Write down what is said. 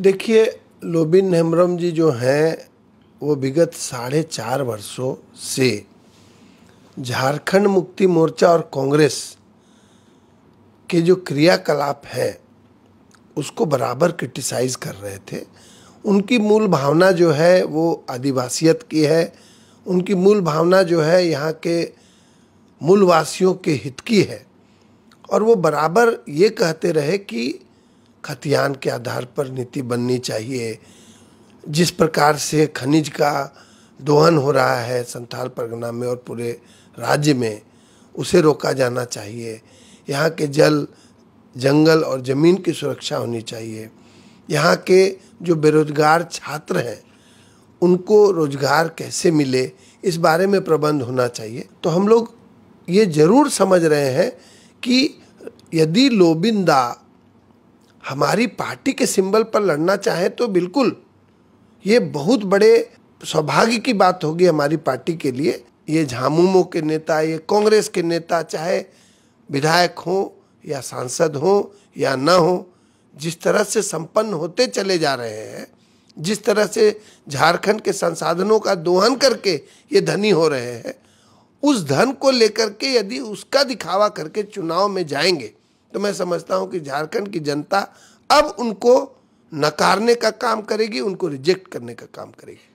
देखिए लोबिन हेमरम जी जो हैं वो विगत साढ़े चार वर्षों से झारखंड मुक्ति मोर्चा और कांग्रेस के जो क्रियाकलाप हैं उसको बराबर क्रिटिसाइज कर रहे थे उनकी मूल भावना जो है वो आदिवासियत की है उनकी मूल भावना जो है यहाँ के मूलवासियों के हित की है और वो बराबर ये कहते रहे कि खतियान के आधार पर नीति बननी चाहिए जिस प्रकार से खनिज का दोहन हो रहा है संथाल परगना में और पूरे राज्य में उसे रोका जाना चाहिए यहाँ के जल जंगल और ज़मीन की सुरक्षा होनी चाहिए यहाँ के जो बेरोजगार छात्र हैं उनको रोजगार कैसे मिले इस बारे में प्रबंध होना चाहिए तो हम लोग ये ज़रूर समझ रहे हैं कि यदि लोबिंदा हमारी पार्टी के सिंबल पर लड़ना चाहें तो बिल्कुल ये बहुत बड़े सौभाग्य की बात होगी हमारी पार्टी के लिए ये झामुमो के नेता ये कांग्रेस के नेता चाहे विधायक हों या सांसद हों या ना हो जिस तरह से संपन्न होते चले जा रहे हैं जिस तरह से झारखंड के संसाधनों का दोहन करके ये धनी हो रहे हैं उस धन को लेकर के यदि उसका दिखावा करके चुनाव में जाएंगे तो मैं समझता हूँ कि झारखंड की जनता अब उनको नकारने का काम करेगी उनको रिजेक्ट करने का काम करेगी